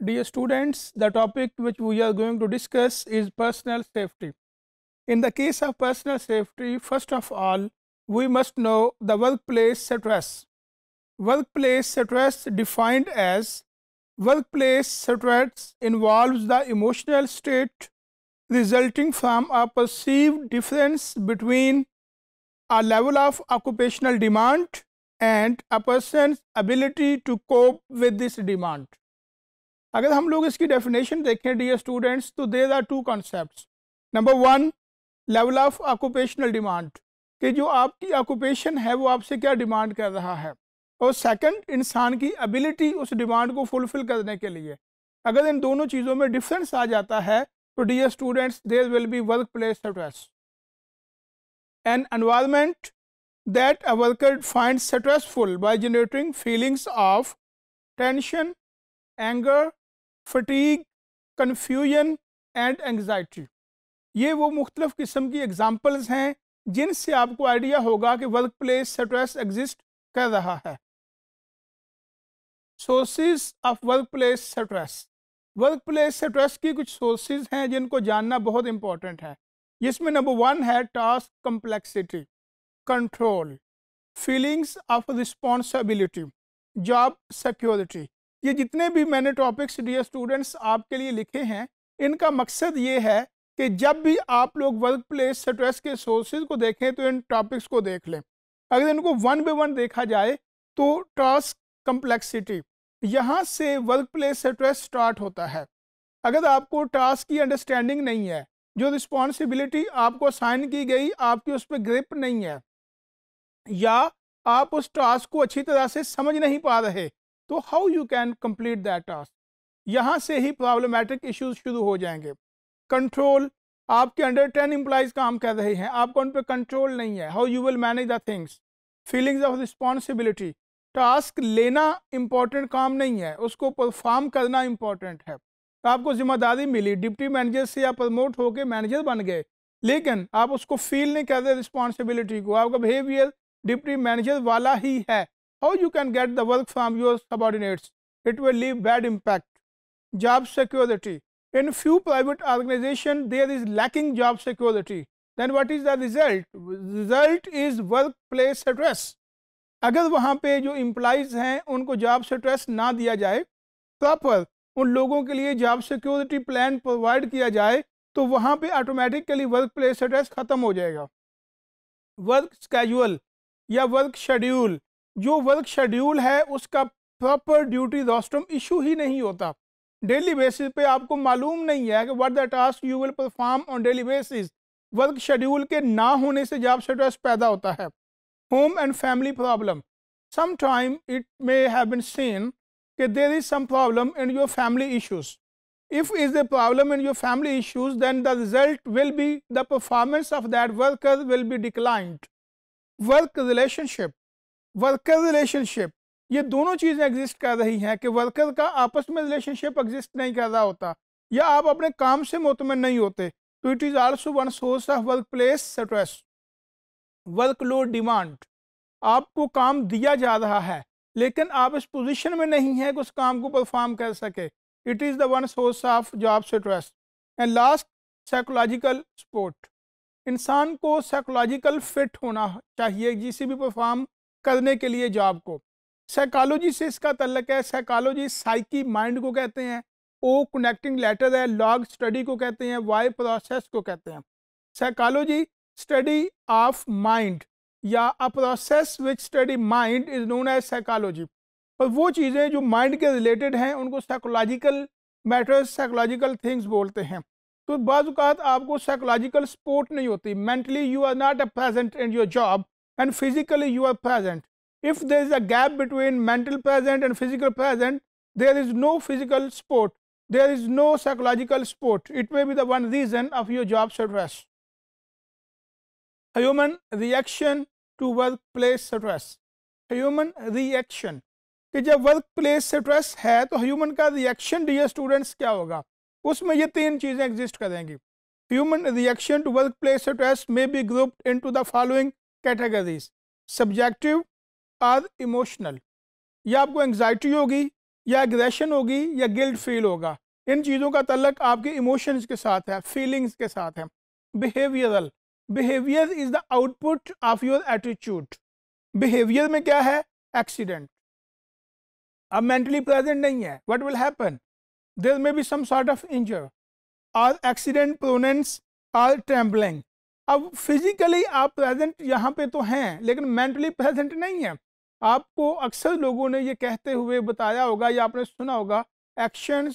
Dear students, the topic which we are going to discuss is personal safety. In the case of personal safety, first of all, we must know the workplace stress. Workplace stress defined as workplace stress involves the emotional state resulting from a perceived difference between a level of occupational demand and a person's ability to cope with this demand. अगर हम लोग इसकी definition देखें the students तो there are two concept number one level of occupational demand कि जो आपकी occupation है वो आपसे क्या डिमांड कर रहा है और सेकंड इंसान की एबिलिटी उस डिमांड को फुलफिल करने के लिए अगर इन दोनों चीज़ों में डिफरेंस आ जाता है तो the students there will be work place stress an environment that a worker find stressful by generating feelings of tension anger fatigue confusion and anxiety ये वो मुख्तलिफ़ किस्म की एग्ज़ाम्पल्स हैं जिनसे आपको आइडिया होगा कि वर्क प्लेस स्ट्रेस एग्जिस्ट कर रहा है sources of work place stress work place stress की कुछ सोर्सेज हैं जिनको जानना बहुत इंपॉर्टेंट है जिसमें नंबर वन है task complexity control feelings of responsibility job security ये जितने भी मैंने टॉपिक्स डियर स्टूडेंट्स आपके लिए लिखे हैं इनका मकसद ये है कि जब भी आप लोग वर्क प्लेस स्ट्रेस के सोर्सेज को देखें तो इन टॉपिक्स को देख लें अगर इनको वन बाई वन देखा जाए तो टास्क कम्प्लेक्सिटी यहाँ से वर्क प्लेस स्ट्रेस स्टार्ट होता है अगर आपको टास्क की अंडरस्टैंडिंग नहीं है जो रिस्पॉन्सिबिलिटी आपको असाइन की गई आपकी उस पर ग्रिप नहीं है या आप उस टास्क को अच्छी तरह से समझ नहीं पा रहे तो how you can complete that task यहाँ से ही प्रॉब्लमेटिक इश्यूज शुरू हो जाएंगे कंट्रोल आपके अंडर टेन एम्प्लॉयज़ काम कर रहे हैं आपका उन पर कंट्रोल नहीं है how you will manage the things feelings of responsibility task लेना इम्पॉर्टेंट काम नहीं है उसको परफॉर्म करना इम्पॉर्टेंट है तो आपको जिम्मेदारी मिली डिप्टी मैनेजर से या प्रमोट होकर मैनेजर बन गए लेकिन आप उसको फील नहीं कर रहे रिस्पॉन्सिबिलिटी को आपका बिहेवियर डिप्टी मैनेजर वाला ही है how you can get the work from your subordinates. It will leave bad impact. Job security. In few private organization there is lacking job security. Then what is the result? Result is workplace stress. agar wahan pe jo employees hain unko job stress na diya jaye proper un logon ke liye job security plan provide kiya jaye to wahan pe automatically workplace stress khatam ho jayega work schedule schedule या work schedule जो work schedule है उसका proper duty roster issue ही नहीं होता daily basis पे आपको मालूम नहीं है कि what the task you will perform on daily basis work schedule के ना होने से जॉब स्ट्रेस पैदा होता है home and family problem some time it may have been seen कि there is some problem in your family issues if is the problem in your family issues then the result will be the performance of that worker will be declined work relationship worker relationship ये दोनों चीज़ें exist कर रही हैं कि worker का आपस में रिलेशनशिप एग्जिस्ट नहीं कर रहा होता या आप अपने काम से मुतमिन नहीं होते तो it is also one source of work place stress workload demand आपको काम दिया जा रहा है लेकिन आप इस पोजिशन में नहीं है कि उस काम को परफॉर्म कर सके it is the one source of job stress and last psychological support इंसान को साइकोलॉजिकल फिट होना चाहिए किसी भी परफॉर्म करने के लिए जॉब को साइकोलॉजी से इसका तल्लक है साइकालोजी साइकी माइंड को कहते हैं ओ कनेक्टिंग लेटर है लॉग स्टडी को कहते हैं वाई प्रोसेस को कहते हैं साइकालोजी स्टडी ऑफ माइंड या a process which study mind is known as psychology और वो चीज़ें जो माइंड के रिलेटेड हैं उनको साइकोलॉजिकल मैटर्स साइकोलॉजिकल थिंग्स बोलते हैं तो बाज़ात आपको साइकोलॉजिकल सपोर्ट नहीं होती mentally you are not a present in your job and physically you are present. If there is a gap between mental present and physical present, there is no physical support. There is no psychological support. It may be the one reason of your job stress. Human reaction to workplace stress. Human reaction कि जब work place stress है तो human का reaction dear students क्या होगा उसमें ये तीन चीज़ें एग्जिस्ट करेंगी human reaction to work place stress may be grouped into the following categories subjective और इमोशनल या आपको एंग्जाइटी होगी या एग्रेशन होगी या गिल्ड फील होगा इन चीज़ों का तलक आपके इमोशंस के साथ है फीलिंग्स के साथ है behavioural behaviour is the output of your attitude behaviour में क्या है एक्सीडेंट अब मेंटली प्रेजेंट नहीं है what will happen there may be some sort of injury or accident proneness or trembling अब फिजिकली आप प्रेजेंट यहाँ पे तो हैं लेकिन मेंटली प्रेजेंट नहीं है आपको अक्सर लोगों ने ये कहते हुए बताया होगा या आपने सुना होगा action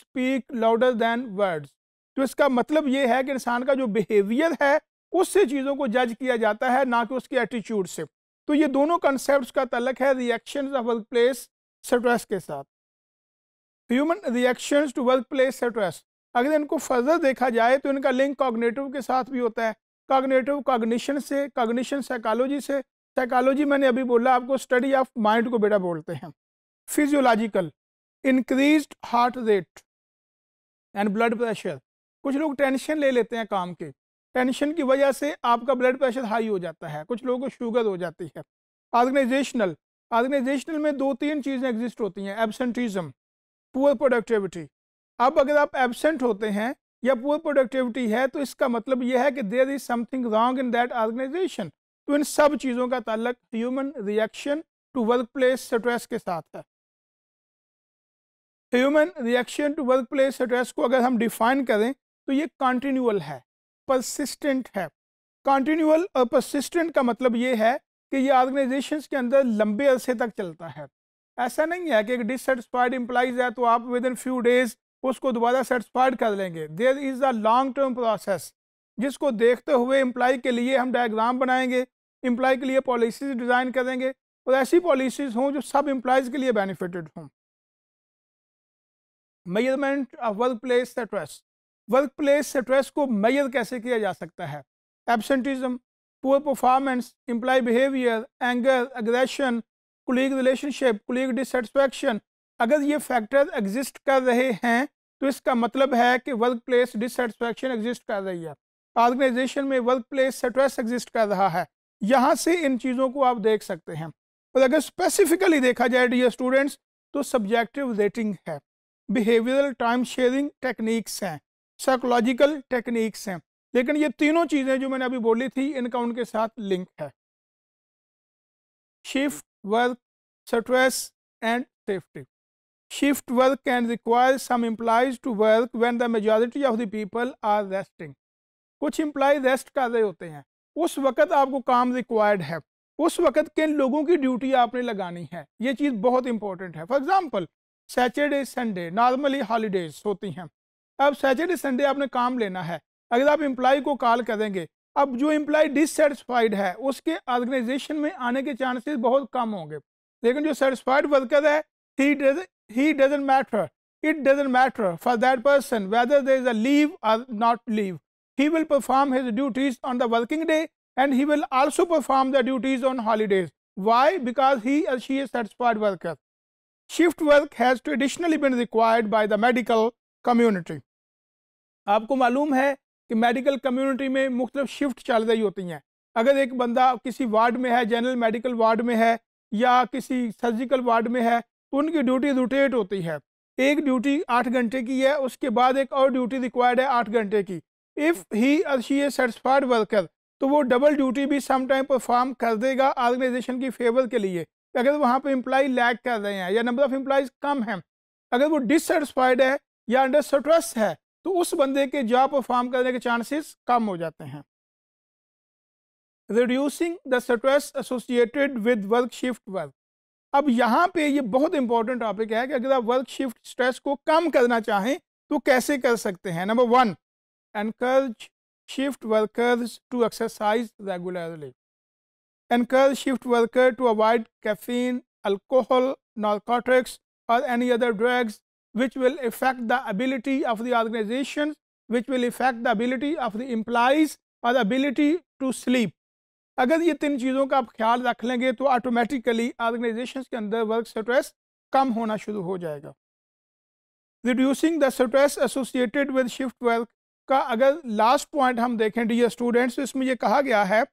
speak louder than words तो इसका मतलब ये है कि इंसान का जो बिहेवियर है उससे चीज़ों को जज किया जाता है ना कि उसके एटीट्यूड से तो ये दोनों कंसेप्ट का तलक है reaction of work place stress के साथ human reaction to work place stress अगर इनको फर्दर देखा जाए तो इनका लिंक कॉग्नेटिव के साथ भी होता है कागनेटिव कॉग्निशन से कॉग्निशन साइकोलॉजी से साइकोलॉजी मैंने अभी बोला आपको स्टडी ऑफ माइंड को बेटा बोलते हैं physiological increase heart rate and blood pressure कुछ लोग टेंशन ले लेते हैं काम के टेंशन की वजह से आपका ब्लड प्रेशर हाई हो जाता है कुछ लोगों को शुगर हो जाती है ऑर्गेनाइजेशनल ऑर्गेनाइजेशनल में दो तीन चीज़ें एग्जिस्ट होती हैं एबसेंटिज्म पुअर प्रोडक्टिविटी अब अगर आप एबसेंट होते हैं या पुअर प्रोडक्टिविटी है तो इसका मतलब यह है कि there is something wrong in that organisation तो इन सब चीज़ों का ताल्लक human reaction to work place stress के साथ है human reaction to work place stress को अगर हम डिफाइन करें तो ये कॉन्टीन्यूअल है परसिस्टेंट है कॉन्टीन्यूअल और परसिस्टेंट का मतलब ये है कि ये ऑर्गेनाइजेशन के अंदर लंबे अरसे तक चलता है ऐसा नहीं है कि एक डिससेटिस्फाइड एम्प्लाइज है तो आप विद इन फ्यू डेज उसको दोबारा सेटिस्फाइड कर लेंगे there is a long term process जिसको देखते हुए एम्प्लाई के लिए हम डायग्राम बनाएंगे एम्प्लाई के लिए पॉलिसीज डिज़ाइन करेंगे और ऐसी पॉलिसीज़ हों जो सब एम्प्लाइज के लिए बेनिफिटेड हों measurement of work place stress work place stress को मेजर कैसे किया जा सकता है absenteeism poor performance employ behaviour anger aggression colleague relationship colleague dissatisfaction अगर ये फैक्टर एग्जिस्ट कर रहे हैं तो इसका मतलब है कि वर्क प्लेस डिससेटिस्फैक्शन एग्जिस्ट कर रही है ऑर्गेनाइजेशन में वर्क प्लेस स्ट्रेस एग्जिस्ट कर रहा है यहाँ से इन चीज़ों को आप देख सकते हैं और अगर स्पेसिफिकली देखा जाए डी स्टूडेंट्स तो सब्जेक्टिव रेटिंग है बिहेवियरल टाइम शेयरिंग टेक्निक्स हैं साइकोलॉजिकल टेक्निक्स हैं लेकिन ये तीनों चीज़ें जो मैंने अभी बोली थी इनका उनके साथ लिंक है shift work stress and safety shift work can require some employees to work when the majority of the people are resting कुछ इम्प्लाई रेस्ट कर रहे होते हैं उस वक्त आपको काम रिक्वायर्ड है उस वक्त किन लोगों की ड्यूटी आपने लगानी है ये चीज़ बहुत इंपॉर्टेंट है for example Saturday Sunday normally holidays होती हैं अब सैटरडे संडे आपने काम लेना है अगर आप इम्प्लाई को कॉल करेंगे अब जो एम्प्लॉय डिससेटिस्फाइड है उसके ऑर्गेनाइजेशन में आने के चांसेस बहुत कम होंगे लेकिन जो सेटिस्फाइड वर्कर है ही does he doesn't matter it doesn't matter for that person whether there is a leave or not leave he will perform his duties on the working day and he will also perform the duties on holidays why because he or she is satisfied worker shift work has traditionally been required by the medical community aapko maloom hai ki medical community mein mukhtalif shift chal rahi hoti hain agar ek banda kisi ward mein hai general medical ward mein hai या किसी surgical ward में है उनकी duty rotate होती है एक duty आठ घंटे की है उसके बाद एक और ड्यूटी रिक्वायर्ड है आठ घंटे की इफ़ ही अर्शी ए सेटिस्फाइड वर्कर तो वो डबल ड्यूटी भी सम टाइम परफॉर्म कर देगा ऑर्गेनाइजेशन की फेवर के लिए अगर वहाँ पर एम्प्लाई लैक कर रहे हैं या नंबर ऑफ एम्प्लाइज कम हैं अगर वो डिससेटिस्फाइड है या अंडर स्ट्रेस है तो उस बंदे के जॉब परफॉर्म करने के चांसेस कम हो जाते हैं reducing the stress associated with work shift work अब यहाँ पे ये बहुत इंपॉर्टेंट टॉपिक है कि अगर आप वर्क शिफ्ट स्ट्रेस को कम करना चाहें तो कैसे कर सकते हैं number one encourage shift workers to exercise regularly encourage shift worker to avoid caffeine alcohol narcotics और any other drugs which will affect the ability of the organisation which will affect the ability of the employees और ability to sleep अगर ये तीन चीज़ों का आप ख्याल रख लेंगे तो ऑटोमेटिकली ऑर्गेनाइजेशन के अंदर वर्क स्ट्रेस कम होना शुरू हो जाएगा reducing the stress associated with shift work का अगर लास्ट पॉइंट हम देखें डी स्टूडेंट्स इसमें यह कहा गया है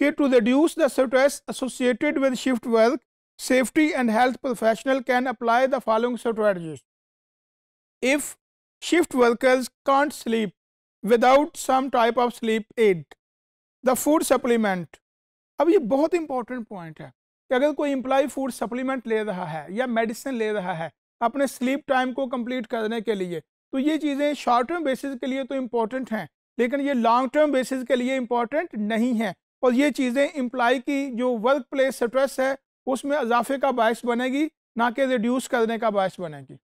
कि to reduce the stress associated with shift work safety and health professional can apply the following strategies if shift workers can't sleep without some type of sleep aid the food supplement अब ये बहुत important point है कि अगर कोई employ food supplement ले रहा है या मेडिसिन ले रहा है अपने स्लीप टाइम को कंप्लीट करने के लिए तो ये चीज़ें शॉर्ट टर्म बेसिस के लिए तो इम्पॉर्टेंट हैं लेकिन ये लॉन्ग टर्म बेसिस के लिए इम्पॉर्टेंट नहीं है और ये चीज़ें इम्प्लाई की जो वर्क प्लेस स्ट्रेस है उसमें इजाफे का बायस बनेगी ना कि रिड्यूस करने का बायस बनेगी